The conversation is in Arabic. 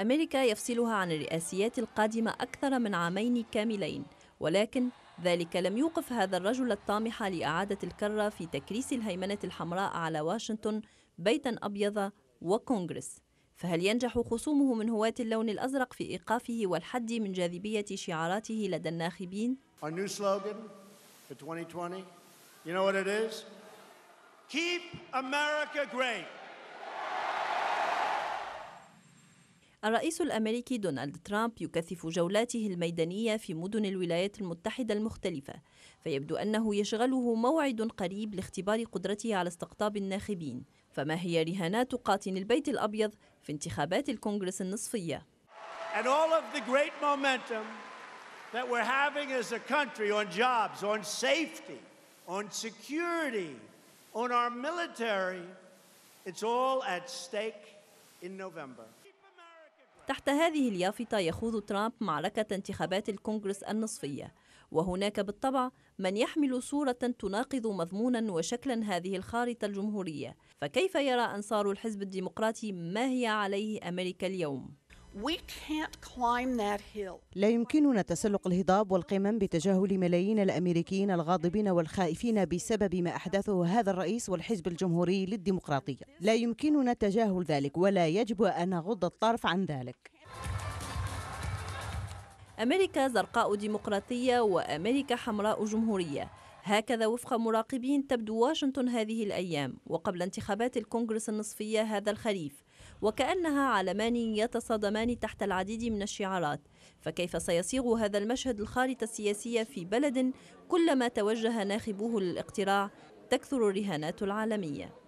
أمريكا يفصلها عن الرئاسيات القادمة أكثر من عامين كاملين ولكن ذلك لم يوقف هذا الرجل الطامح لإعادة الكرة في تكريس الهيمنة الحمراء على واشنطن بيتا أبيض وكونغرس فهل ينجح خصومه من هواة اللون الأزرق في إيقافه والحد من جاذبية شعاراته لدى الناخبين؟ You know what it is? Keep America great. الرئيس الأمريكي دونالد ترامب يكثف جولاته الميدانية في مدن الولايات المتحدة المختلفة فيبدو أنه يشغله موعد قريب لاختبار قدرته على استقطاب الناخبين فما هي رهانات قاطن البيت الأبيض في انتخابات الكونغرس النصفية And all of the great momentum that we're having as a country on jobs, on safety, on security, on our military, it's all at stake in November. تحت هذه اليافطة يخوض ترامب معركة انتخابات الكونغرس النصفية وهناك بالطبع من يحمل صورة تناقض مضمونا وشكلا هذه الخارطة الجمهورية فكيف يرى أنصار الحزب الديمقراطي ما هي عليه أمريكا اليوم؟ لا يمكننا تسلق الهضاب والقمم بتجاهل ملايين الامريكيين الغاضبين والخائفين بسبب ما احدثه هذا الرئيس والحزب الجمهوري للديمقراطيه، لا يمكننا تجاهل ذلك ولا يجب ان نغض الطرف عن ذلك. امريكا زرقاء ديمقراطيه وامريكا حمراء جمهوريه. هكذا وفق مراقبين تبدو واشنطن هذه الايام وقبل انتخابات الكونغرس النصفيه هذا الخريف. وكأنها عالمان يتصادمان تحت العديد من الشعارات فكيف سيصيغ هذا المشهد الخارطة السياسية في بلد كلما توجه ناخبوه للاقتراع تكثر الرهانات العالميه